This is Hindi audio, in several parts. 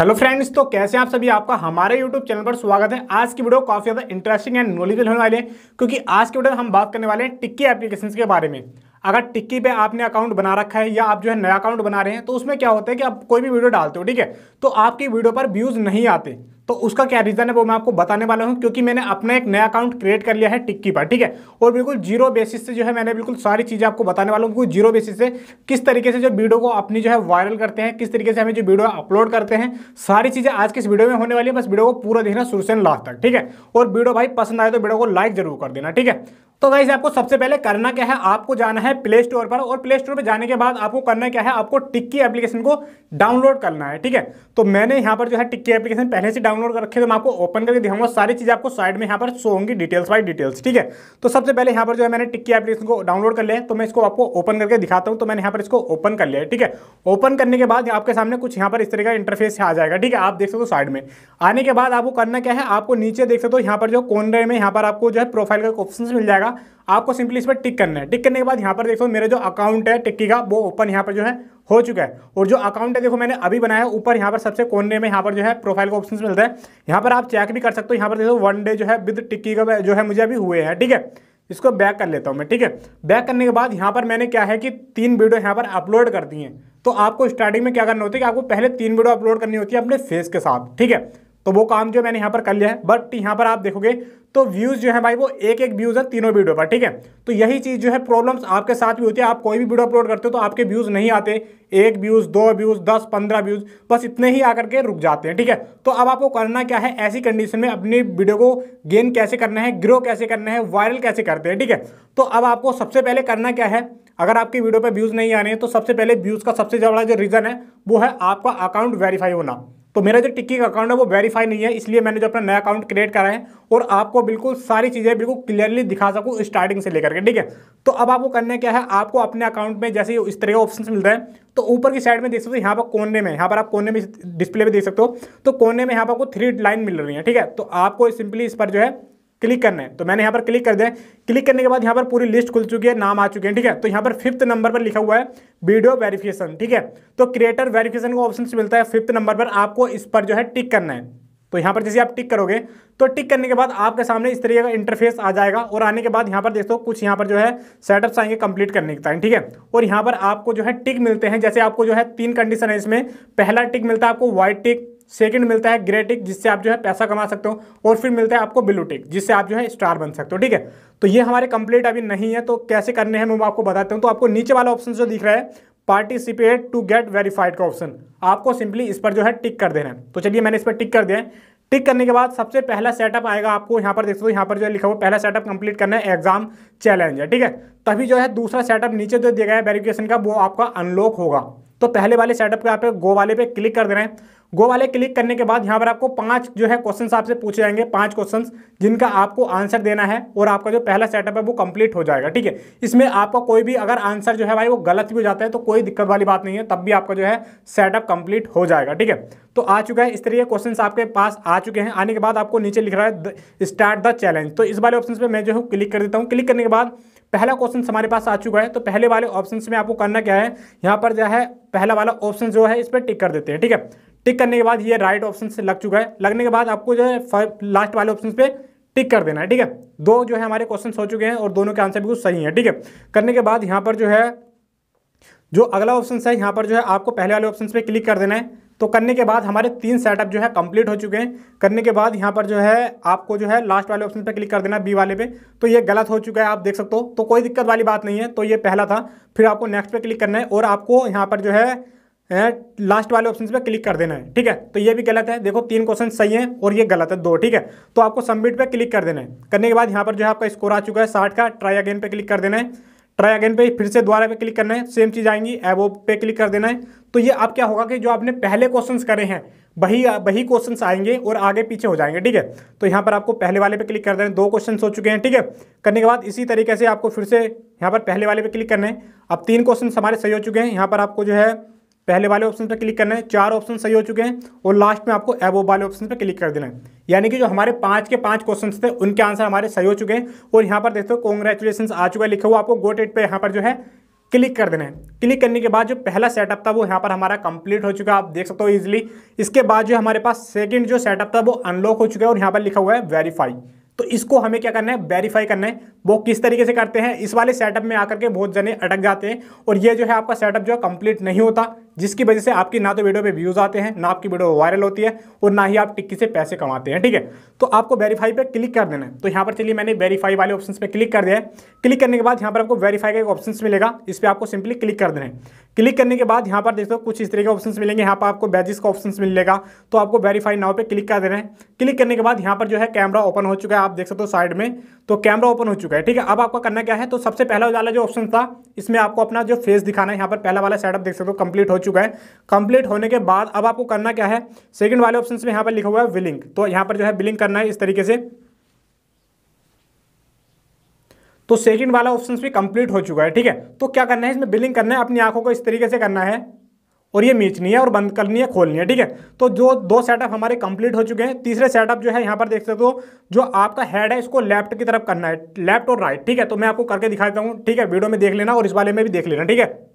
हेलो फ्रेंड्स तो कैसे हैं आप सभी आपका हमारे यूट्यूब चैनल पर स्वागत है आज की वीडियो काफ़ी ज़्यादा इंटरेस्टिंग एंड नॉलेजल होने वाली है क्योंकि आज की वीडियो हम बात करने वाले हैं टिक्की एप्लीकेशन के बारे में अगर टिक्की पे आपने अकाउंट बना रखा है या आप जो है नया अकाउंट बना रहे हैं तो उसमें क्या होता है कि आप कोई भी वीडियो डालते हो ठीक है तो आपकी वीडियो पर व्यूज़ नहीं आते तो उसका क्या रीज़न है वो मैं आपको बताने वाला हूँ क्योंकि मैंने अपना एक नया अकाउंट क्रिएट कर लिया है टिक्की पर ठीक है और बिल्कुल जीरो बेसिस से जो है मैंने बिल्कुल सारी चीज़ें आपको बताने वाला हूँ जीरो बेसिस से किस तरीके से जो वीडियो को अपनी जो है वायरल करते हैं किस तरीके से हमें जो वीडियो अपलोड करते हैं सारी चीज़ें आज के इस वीडियो में होने वाली है बस वीडियो को पूरा देखना शुरू से लास्ट तक ठीक है और वीडियो भाई पसंद आए तो वीडियो को लाइक जरूर कर देना ठीक है तो गाइज आपको सबसे पहले करना क्या है आपको जाना है प्ले स्टोर पर और प्ले स्टोर पर जाने के बाद आपको करना क्या है आपको टिक्की एप्लीकेशन को डाउनलोड करना है ठीक है तो मैंने यहाँ पर जो है टिक्की एप्लीकेशन पहले से डाउनलोड कर रखे तो मैं आपको ओपन करके दिखाऊंगा सारी चीज़ आपको साइड में यहाँ पर शो होंगी डिटेल्स बाई डिटेल्स ठीक है तो सबसे पहले यहाँ पर जो है मैंने टिक्की एप्लीकेशन को डाउनलोड कर लिया तो मैं इसको आपको ओपन करके दिखाता हूँ तो मैंने यहाँ पर इसको ओपन कर लिया ठीक है ओपन करने के बाद आपके सामने कुछ यहाँ पर इस तरह का इंटरफेस आ जाएगा ठीक है आप देख सकते हो साइड में आने के बाद आपको करना क्या है आपको नीचे देख सकते हो यहाँ पर जो कॉर्नर में यहाँ पर आपको जो है प्रोफाइल का ऑप्शन मिल जाएगा होगा आपको सिंपली इस पर टिक करना है टिक करने के बाद यहाँ पर देखो मेरा जो अकाउंट है टिक्की का वो ओपन यहाँ पर जो है हो चुका है और जो अकाउंट है देखो मैंने अभी बनाया ऊपर यहाँ पर सबसे कोने में यहाँ पर जो है प्रोफाइल का ऑप्शन मिलता है यहाँ पर आप चेक भी कर सकते हो यहाँ पर देखो वन डे जो है विद टिक्की का जो है मुझे अभी हुए हैं ठीक है इसको बैक कर लेता हूँ मैं ठीक है बैक करने के बाद यहाँ पर मैंने क्या है कि तीन वीडियो यहाँ पर अपलोड कर दी हैं तो आपको स्टार्टिंग में क्या करना होता है कि आपको पहले तीन वीडियो अपलोड करनी होती है अपने फेस के साथ ठीक है तो वो काम जो मैंने यहाँ पर कर लिया है बट यहाँ पर आप देखोगे तो व्यूज जो है भाई वो एक एक व्यूज है तीनों वीडियो पर ठीक है तो यही चीज जो है प्रॉब्लम्स आपके साथ भी होती है आप कोई भी वीडियो अपलोड करते हो तो आपके व्यूज नहीं आते एक व्यूज दो व्यूज दस पंद्रह व्यूज बस इतने ही आकर के रुक जाते हैं ठीक है तो अब आपको करना क्या है ऐसी कंडीशन में अपनी वीडियो को गेन कैसे करना है ग्रो कैसे करना है वायरल कैसे करते हैं ठीक है तो अब आपको सबसे पहले करना क्या है अगर आपकी वीडियो पर व्यूज़ नहीं आ रहे हैं तो सबसे पहले व्यूज़ का सबसे बड़ा जो रीज़न है वो है आपका अकाउंट वेरीफाई होना तो मेरा जो टिक्की का अकाउंट है वो वेरीफाई नहीं है इसलिए मैंने जो अपना नया अकाउंट क्रिएट करा है और आपको बिल्कुल सारी चीज़ें बिल्कुल क्लियरली दिखा सकूँ स्टार्टिंग से लेकर के ठीक है तो अब आपको करना क्या है आपको अपने अकाउंट में जैसे इस तरह के ऑप्शन मिलता है तो ऊपर की साइड में देख सकते हो यहाँ पर कोने में यहाँ पर आप कोने में डिस्प्ले में देख सकते हो तो कोने में यहाँ पर आपको थ्री लाइन मिल रही है ठीक है तो आपको सिंपली इस पर जो है क्लिक करना है तो मैंने यहाँ पर क्लिक कर दिया क्लिक करने के बाद यहाँ पर पूरी लिस्ट खुल चुकी है नाम आ चुके हैं ठीक है तो यहाँ पर फिफ्थ नंबर पर लिखा हुआ है वीडियो वेरिफिकेशन ठीक है तो क्रिएटर वेरिफिकेशन का ऑप्शन मिलता है फिफ्थ नंबर पर आपको इस पर जो है टिक करना है तो यहाँ पर जैसे आप टिक करोगे तो टिक करने के बाद आपके सामने इस तरीके का इंटरफेस आ जाएगा और आने के बाद यहाँ पर देखो कुछ यहाँ पर जो है सेटअप्स आएंगे कंप्लीट करने के टाइम ठीक है और यहाँ पर आपको जो है टिक मिलते हैं जैसे आपको जो है तीन कंडीशन है इसमें पहला टिक मिलता है आपको व्हाइट टिक सेकंड मिलता है ग्रेटिक जिससे आप जो है पैसा कमा सकते हो और फिर मिलता है आपको बिलूटिक जिससे आप जो है स्टार बन सकते हो ठीक है तो ये हमारे कंप्लीट अभी नहीं है तो कैसे करने हैं मैं आपको बताता हूँ तो आपको नीचे वाला ऑप्शन जो दिख रहा है पार्टिसिपेट टू गेट वेरीफाइड का ऑप्शन आपको सिंपली इस पर जो है टिक कर देना है तो चलिए मैंने इस पर टिक कर दिया है टिक करने के बाद सबसे पहला सेटअप आएगा आपको यहाँ पर देख सकते हो यहाँ पर जो है लिखा हुआ पहला सेटअप कंप्लीट करना है एग्जाम चैलेंज है ठीक है तभी जो है दूसरा सेटअप नीचे जो दिया गया है वेरिफिकेशन का वो आपका अनलॉक होगा तो पहले वाले सेटअप के आप गो वाले पे क्लिक कर दे रहे हैं गो वाले क्लिक करने के बाद यहाँ पर आपको पांच जो है क्वेश्चन आपसे पूछे जाएंगे पांच क्वेश्चन जिनका आपको आंसर देना है और आपका जो पहला सेटअप है वो कंप्लीट हो जाएगा ठीक है इसमें आपका कोई भी अगर आंसर जो है भाई वो गलत भी हो जाता है तो कोई दिक्कत वाली बात नहीं है तब भी आपका जो है सेटअप कंप्लीट हो जाएगा ठीक है तो आ चुका है इस तरीके क्वेश्चन आपके पास आ चुके हैं आने के बाद आपको नीचे लिख रहा है स्टार्ट द चैलेंज तो इस वाले ऑप्शन पर मैं जो हूँ क्लिक कर देता हूँ क्लिक करने के बाद पहला क्वेश्चन हमारे पास आ चुका है तो पहले वाले ऑप्शन में आपको करना क्या है यहाँ पर जो है पहला वाला ऑप्शन जो है इस पर टिक कर देते हैं ठीक है टिक करने के बाद ये राइट ऑप्शन से लग चुका है लगने के बाद आपको जो है लास्ट वाले ऑप्शन पे टिक कर देना है ठीक है दो जो है हमारे क्वेश्चन हो चुके हैं और दोनों के आंसर बिल्कुल सही है ठीक है करने के बाद यहाँ पर जो है जो अगला ऑप्शन है यहाँ पर जो है आपको पहले वाले ऑप्शन पे क्लिक कर देना है तो करने के बाद हमारे तीन सेटअप जो है कंप्लीट हो चुके हैं करने के बाद यहाँ पर जो है आपको जो है लास्ट वाले ऑप्शन पर क्लिक कर देना बी वाले पे तो ये गलत हो चुका है आप देख सकते हो तो कोई दिक्कत वाली बात नहीं है तो ये पहला था फिर आपको नेक्स्ट पे क्लिक करना है और आपको यहाँ पर जो है लास्ट वाले ऑप्शन पे क्लिक कर देना है ठीक है तो ये भी गलत है देखो तीन क्वेश्चन सही है और ये गलत है दो ठीक है तो आपको सबमिट पे क्लिक कर देना है करने के बाद यहाँ पर जो है आपका स्कोर आ चुका है साठ का ट्राई अगेन पे क्लिक कर देना है ट्राई अगेन पे फिर से दोबारा पे क्लिक करना है सेम चीज़ आएंगी एबो पे क्लिक कर देना है तो ये अब क्या होगा कि जो आपने पहले क्वेश्चन करे हैं वही वही क्वेश्चन आएंगे और आगे पीछे हो जाएंगे ठीक है तो यहाँ पर आपको पहले वाले पे क्लिक कर देना है दो क्वेश्चन हो चुके हैं ठीक है करने के बाद इसी तरीके से आपको फिर से यहाँ पर पहले वाले पे क्लिक करना है अब तीन क्वेश्चन हमारे सही हो चुके हैं यहाँ पर आपको जो है पहले वाले ऑप्शन पर क्लिक करना है चार ऑप्शन सही हो चुके हैं और लास्ट में आपको एबो वाले ऑप्शन पर क्लिक कर देना है यानी कि जो हमारे पांच के पांच क्वेश्चंस थे उनके आंसर हमारे सही हो चुके हैं और यहाँ पर देखते हो कॉन्ग्रेचुलेशन आ चुका है लिखा हुआ आपको गोट एट पर यहाँ पर जो है क्लिक कर देना है क्लिक करने के बाद जो पहला सेटअप था वो यहाँ पर हमारा कंप्लीट हो चुका है आप देख सकते हो इजीली इसके बाद जो हमारे पास सेकेंड जो सेटअप था वो अनलॉक हो चुका है और यहाँ पर लिखा हुआ है वेरीफाई तो इसको हमें क्या करना है वेरीफाई करना है वो किस तरीके से करते हैं इस वाले सेटअप में आकर के बहुत जने अटक जाते हैं और ये जो है आपका सेटअप जो है कंप्लीट नहीं होता जिसकी वजह से आपकी ना तो वीडियो पे व्यूज़ आते हैं ना आपकी वीडियो वायरल होती है और ना ही आप टिक्की से पैसे कमाते हैं ठीक है तो आपको वेरीफाई पे क्लिक कर देना है तो यहाँ पर चलिए मैंने वेरीफाई वाले ऑप्शन पर क्लिक कर दिया है क्लिक करने के बाद यहाँ पर आपको वेरीफाई का एक ऑप्शन मिलेगा इस पर आपको सिंपली क्लिक कर देना है क्लिक करने के बाद यहाँ पर देखो कुछ इस तरह के ऑप्शन मिलेंगे यहाँ पर आपको बैजिस का ऑप्शन मिलेगा तो आपको वेरीफाई नाव पर क्लिक कर देना है क्लिक करने के बाद यहाँ पर जो है कैमरा ओपन हो चुका है आप देख सकते हो साइड में तो कैमरा ओपन हो चुका है ठीक है अब आपका करना क्या है तो सबसे पहला वाला जो ऑप्शन था इसमें आपको अपना जो फेस दिखाना है यहाँ पर पहला वाला सेटअप देख सकते हो कंप्लीट हो चुका है कंप्लीट होने के बाद अब आपको करना क्या है सेकंड वाले ऑप्शन में यहाँ पर लिखा हुआ है विलिंग तो यहाँ पर जो है बिलिंग करना है इस तरीके से तो सेकंड वाला ऑप्शन भी कंप्लीट हो चुका है ठीक है तो क्या करना है इसमें बिलिंग करना है अपनी आंखों को इस तरीके से करना है और ये मीचनी है और बंद करनी है खोलनी है ठीक है तो जो दो सेटअप हमारे कंप्लीट हो चुके हैं तीसरे सेटअप जो है यहाँ पर देख सकते हो जो आपका हेड है इसको लेफ्ट की तरफ करना है लेफ्ट और राइट ठीक है तो मैं आपको करके दिखाता हूँ ठीक है वीडियो में देख लेना और इस वाले में भी देख लेना ठीक है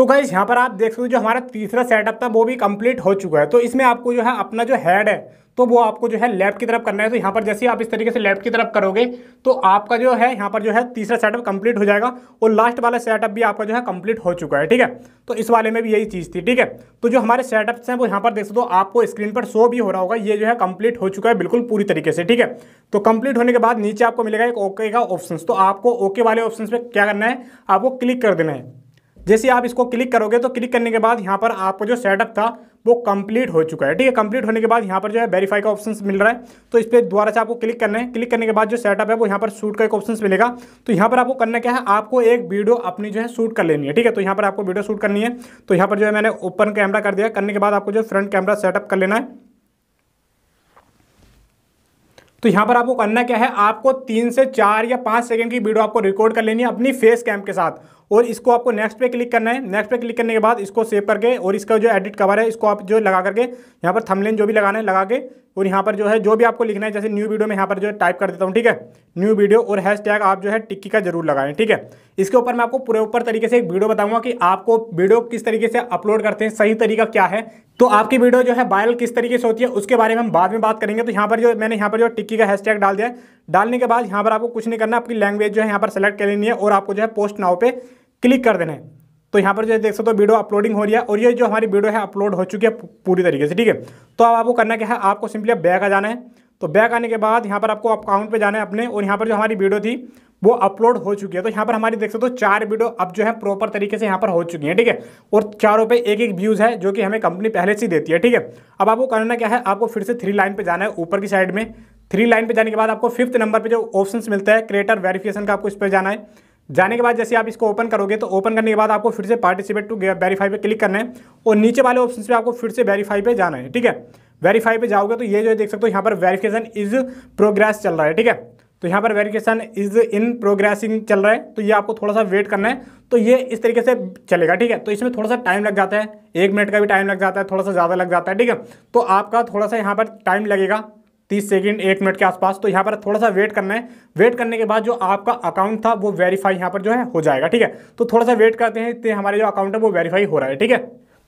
तो गाइज यहाँ पर आप देख सकते हो जो हमारा तीसरा सेटअप था वो भी कंप्लीट हो चुका है तो इसमें आपको जो है अपना जो हैड है तो वो आपको जो है लेफ्ट की तरफ करना है तो यहाँ पर जैसे आप इस तरीके से लेफ्ट की तरफ करोगे तो आपका जो है यहाँ पर जो है तीसरा सेटअप कंप्लीट हो जाएगा और लास्ट वाला सेटअप भी आपका जो है कंप्लीट हो चुका है ठीक है तो इस वाले में भी यही चीज़ थी ठीक है तो जो हमारे सेटअप्स हैं वो यहाँ पर देख सकते हो आपको स्क्रीन पर शो भी हो रहा होगा ये जो है कंप्लीट हो चुका है बिल्कुल पूरी तरीके से ठीक है तो कंप्लीट होने के बाद नीचे आपको मिलेगा एक ओके का ऑप्शन तो आपको ओके वाले ऑप्शन पर क्या करना है आपको क्लिक कर देना है जैसे आप इसको क्लिक करोगे तो क्लिक करने के बाद यहाँ पर आपको जो सेटअप था वो कंप्लीट हो चुका है ठीक है कंप्लीट होने के बाद यहाँ पर जो है वेरीफाई का ऑप्शन मिल रहा है तो इस पर दोबारा से आपको क्लिक करना है क्लिक करने के बाद जो सेटअप है वो यहाँ पर शूट का एक ऑप्शन मिलेगा तो यहाँ पर आपको करना क्या है आपको एक वीडियो अपनी जो है शूट कर लेनी है ठीक है तो यहाँ पर आपको वीडियो शूट करनी है तो यहाँ पर जो है मैंने ओपन कैमरा कर दिया करने के बाद आपको जो फ्रंट कैमरा सेटअप कर लेना है तो यहाँ पर आपको करना क्या है आपको तीन से चार या पाँच सेकंड की वीडियो आपको रिकॉर्ड कर लेनी है अपनी फेस कैम के साथ और इसको आपको नेक्स्ट पे क्लिक करना है नेक्स्ट पे क्लिक करने के बाद इसको सेव करके और इसका जो एडिट कवर है इसको आप जो लगा करके यहाँ पर थमलेन जो भी लगाना है लगा के और यहाँ पर जो है जो भी आपको लिखना है जैसे न्यू वीडियो में यहाँ पर जो है टाइप कर देता हूँ ठीक है न्यू वीडियो और हैश टैग आप जो है टिक्की का जरूर लगाएं ठीक है इसके ऊपर मैं आपको पूरे ऊपर तरीके से एक वीडियो बताऊंगा कि आपको वीडियो किस तरीके से अपलोड करते हैं सही तरीका क्या है तो आपकी वीडियो जो है वायरल किस तरीके से होती है उसके बारे में हम बाद में बात करेंगे तो यहाँ पर जो मैंने यहाँ पर जो टिक्की का हैश डाल दिया है डालने के बाद यहाँ पर आपको कुछ नहीं करना आपकी लैंग्वेज जो है यहाँ पर सेलेक्ट कर लेनी है और आपको जो है पोस्ट नाव पर क्लिक कर देना है तो यहाँ पर जो है देख सकते हो तो वीडियो अपलोडिंग हो रही है और ये जो हमारी वीडियो है अपलोड हो चुकी है पूरी तरीके से ठीक है तो अब आपको करना क्या है आपको सिंपली बैक आ जाना है तो बैक आने के बाद यहाँ पर आपको अकाउंट पे जाना है अपने और यहाँ पर जो हमारी वीडियो थी वो अपलोड हो चुकी है तो यहाँ पर हमारी देख सकते हो तो चार वीडियो अब जो है प्रॉपर तरीके से यहाँ पर हो चुकी है ठीक है और चारों पे एक एक व्यूज़ है जो कि हमें कंपनी पहले से देती है ठीक है अब आपको करना क्या है आपको फिर से थ्री लाइन पे जाना है ऊपर की साइड में थ्री लाइन पे जाने के बाद आपको फिफ्थ नंबर पर जो ऑप्शन मिलता है क्रिएटर वेरिफिकेशन का आपको इस पर जाना है जाने के बाद जैसे आप इसको ओपन करोगे तो ओपन करने के बाद आपको फिर से पार्टिसिपेट टू वेरीफाई पे क्लिक करना है और नीचे वाले ऑप्शन पे आपको फिर से वेरीफाई पे जाना है ठीक है वेरीफाई पे जाओगे तो ये जो देख सकते हो यहाँ पर वेरिफिकेशन इज प्रोग्रेस चल रहा है ठीक है तो यहाँ पर वेरिफिकेशन इज इन प्रोग्रेसिंग चल रहा है तो ये आपको थोड़ा सा वेट करना है तो ये इस तरीके से चलेगा ठीक है तो इसमें थोड़ा सा टाइम लग जाता है एक मिनट का भी टाइम लग जाता है थोड़ा सा ज़्यादा लग जाता है ठीक है तो आपका थोड़ा सा यहाँ पर टाइम लगेगा तीस सेकेंड एक मिनट के आसपास तो यहाँ पर थोड़ा सा वेट करना है वेट करने के बाद जो आपका अकाउंट था वो वेरीफाई यहाँ पर जो है हो जाएगा ठीक है तो थोड़ा सा वेट करते हैं तो हमारे जो अकाउंट है वो वेरीफाई हो रहा है ठीक है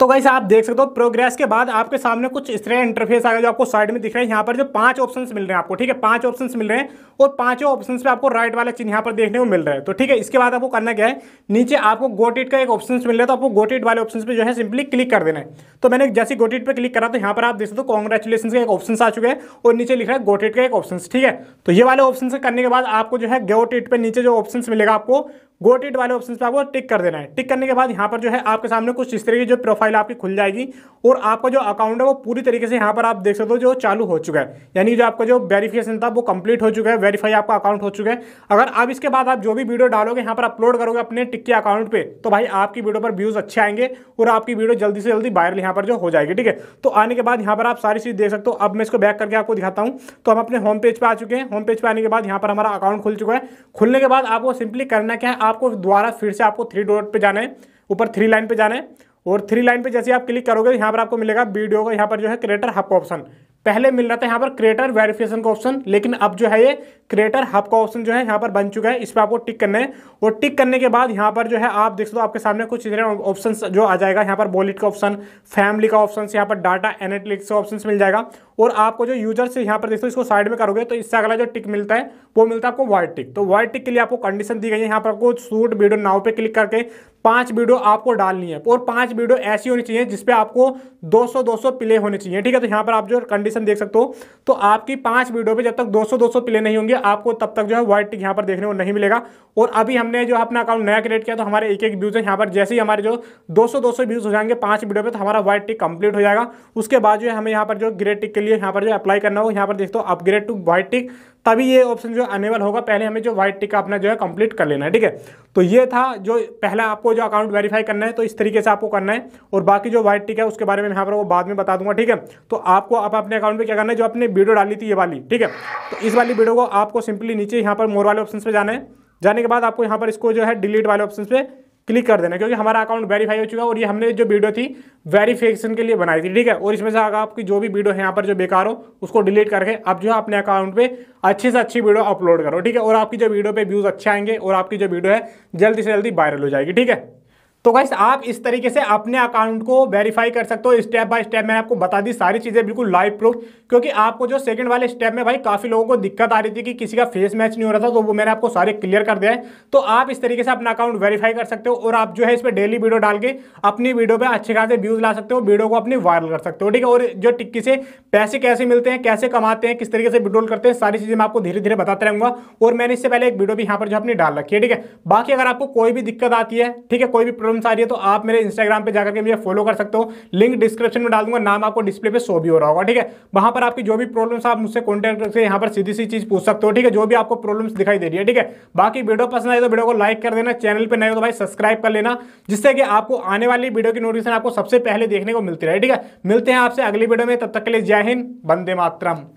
तो गाइस आप देख सकते हो प्रोग्रेस के बाद आपके सामने कुछ इस तरह इंटरफेस आएगा जो आपको साइड में दिख रहा है यहाँ पर जो पांच ऑप्शंस मिल रहे हैं आपको ठीक है पांच ऑप्शंस मिल रहे हैं और पांचों ऑप्शंस पे आपको राइट वाला चिन्ह यहाँ पर देखने को मिल रहा है तो ठीक है इसके बाद आपको करना क्या है नीचे आपको गोटेट का एक ऑप्शन मिल रहा है तो आपको गोटेट वाले ऑप्शन पर जो है सिंपली क्लिक कर देना है तो मैंने जैसे गोटेट पर क्लिक करा तो यहाँ पर आप देख सकते हो कॉन्ग्रेचुलेशन का एक ऑप्शन आ चुके हैं और नीचे लिख रहा है गोटेट का एक ऑप्शन ठीक है तो ये वाले ऑप्शन करने के बाद आपको जो है गोटेट पर नीचे जो ऑप्शन मिलेगा आपको गोट इट वाले ऑप्शन पर आपको टिक कर देना है टिक करने के बाद यहाँ पर जो है आपके सामने कुछ इस तरह की जो प्रोफाइल आपकी खुल जाएगी और आपका जो अकाउंट है वो पूरी तरीके से यहाँ पर आप देख सकते हो जो चालू हो चुका है यानी जो आपका जो वेरिफिकेशन था वो कंप्लीट हो चुका है वेरीफाई आपका अकाउंट हो चुका है अगर आप इसके बाद आप जो भी वीडियो डालोगे यहाँ पर अपलोड करोगे अपने के अकाउंट पर तो भाई आपकी वीडियो पर व्यूज अच्छे आएंगे और आपकी वीडियो जल्दी से जल्दी वायरल यहाँ पर जो हो जाएगी ठीक है तो आने के बाद यहाँ पर आप सारी चीज देख सकते हो अब मैं इसको बैक करके आपको दिखाता हूँ तो हम अपने होम पेज पर आ चुके हैं होम पेज पर आने के बाद यहाँ पर हमारा अकाउंट खुल चुका है खुलने के बाद आपको सिंपली करना क्या है आप आपको दोबारा फिर से आपको थ्री डॉट पर जाना है ऊपर थ्री लाइन पर जाना है और थ्री लाइन पर जैसे आप क्लिक करोगे यहाँ पर आपको मिलेगा वीडियो का यहाँ पर जो है क्रिएटर हब का ऑप्शन पहले मिल रहा था यहाँ पर क्रिएटर वेरिफिकेशन का ऑप्शन लेकिन अब जो है ये क्रिएटर हब का ऑप्शन जो है यहाँ पर बन चुका है इस पर आपको टिक करना है और टिक करने के बाद यहाँ पर जो है आप देख सकते हो आपके सामने कुछ इतने ऑप्शन जो आ जाएगा यहाँ पर वॉलेट का ऑप्शन फैमिली का ऑप्शन यहाँ पर डाटा एनेटलिक्स का ऑप्शन मिल जाएगा और आपको जो यूजर से यहाँ पर देखते हो इसको साइड में करोगे तो इससे अगला जो टिक मिलता है वो मिलता है आपको वाइट टिक तो वाइट टिक के लिए आपको कंडीशन दी गई है यहाँ पर आपको सूट वीडियो नाव पे क्लिक करके पांच वीडियो आपको डालनी है और पांच वीडियो ऐसी होनी चाहिए जिसपे आपको 200 200 प्ले होने चाहिए ठीक है तो यहाँ पर आप जो कंडीशन देख सकते हो तो आपकी पांच वीडियो पे जब तक 200 200 प्ले नहीं होंगे आपको तब तक जो है व्हाइट टिक यहाँ पर देखने को नहीं मिलेगा और अभी हमने जो अपना अकाउंट नया क्रिएट किया तो हमारे एक एक व्यूज है यहाँ पर जैसे ही हमारे जो दो सौ व्यूज हो जाएंगे पांच वीडियो पर तो हमारा व्हाइट टिक कंप्लीट हो जाएगा उसके बाद जो है हमें यहाँ पर जो ग्रे टिक के लिए लिए यहाँ पर जो अप्लाई करना होगा यहाँ पर देखते हो अपग्रेड टू व्हाइट टिक तभी ये ऑप्शन जो अनेबल होगा पहले हमें जो व्हाइट टिक अपना जो है कंप्लीट कर लेना है ठीक है तो ये था जो पहला आपको जो अकाउंट वेरीफाई करना है तो इस तरीके से आपको करना है और बाकी जो व्हाइट टिक है उसके बारे में यहाँ पर वो बाद में बता दूंगा ठीक है तो आपको आप अपने अकाउंट में क्या करना है जो अपने वीडियो डाली थी ये वाली ठीक है तो इस वाली वीडियो को आपको सिंपली नीचे यहाँ पर मोर वाले ऑप्शन पर जाना है जाने के बाद आपको यहाँ पर इसको जो है डिलीट वाले ऑप्शन पर क्लिक कर देना क्योंकि हमारा अकाउंट वेरीफाई हो चुका है और ये हमने जो वीडियो थी वेरीफिकेशन के लिए बनाई थी ठीक है और इसमें से अगर आपकी जो भी वीडियो है यहाँ पर जो बेकार हो उसको डिलीट करके आप जो है अपने अकाउंट पे अच्छे से अच्छी वीडियो अपलोड करो ठीक है और आपकी जो वीडियो पे व्यूज़ अच्छे आएंगे और आपकी जो वीडियो है जल्दी से जल्दी वायरल हो जाएगी ठीक है तो गाइस आप इस तरीके से अपने अकाउंट को वेरीफाई कर सकते हो स्टेप बाय स्टेप मैंने आपको बता दी सारी चीज़ें बिल्कुल लाइव प्रूफ क्योंकि आपको जो सेकंड वाले स्टेप में भाई काफ़ी लोगों को दिक्कत आ रही थी कि किसी का फेस मैच नहीं हो रहा था तो वो मैंने आपको सारे क्लियर कर दिया है तो आप इस तरीके से अपना अकाउंट वेरीफाई कर सकते हो और आप जो है इस पर डेली वीडियो डाल के अपनी वीडियो पर अच्छे खासे व्यूज़ ला सकते हो वीडियो को अपनी वायरल कर सकते हो ठीक है और जो टिक्की से पैसे कैसे मिलते हैं कैसे कमाते हैं किस तरीके से विड्रोल करते हैं सारी चीज़ें मैं आपको धीरे धीरे बताते रहूँगा और मैंने इससे पहले एक वीडियो भी यहाँ पर जो अपनी डाल रखी है ठीक है बाकी अगर आपको कोई भी दिक्कत आती है ठीक है कोई भी प्रॉब्लम्स आ रही है तो आप मेरे इंस्टाग्राम पे जाकर के मुझे फॉलो कर सकते हो लिंक डिस्क्रिप्शन में डाल दूंगा नाम आपको डिस्प्ले पे शो भी हो रहा होगा ठीक है वहां पर आपकी जो भी प्रॉब्लम्स आप मुझसे कॉन्टैक्ट करके यहाँ पर सीधी सी चीज़ पूछ सकते हो ठीक है जो भी आपको प्रॉब्लम्स दिखाई दे रही है ठीक है बाकी वीडियो पसंद आए तो वीडियो को लाइक कर देना चैनल पर नए हो तो भाई सब्सक्राइब कर लेना जिससे कि आपको आने वाली वीडियो की नोटिफिकेशन आपको सबसे पहले देखने को मिलती रहे ठीक है मिलते हैं आपसे अगली वीडियो में तब तक के लिए जय हिंद बंदे मातरम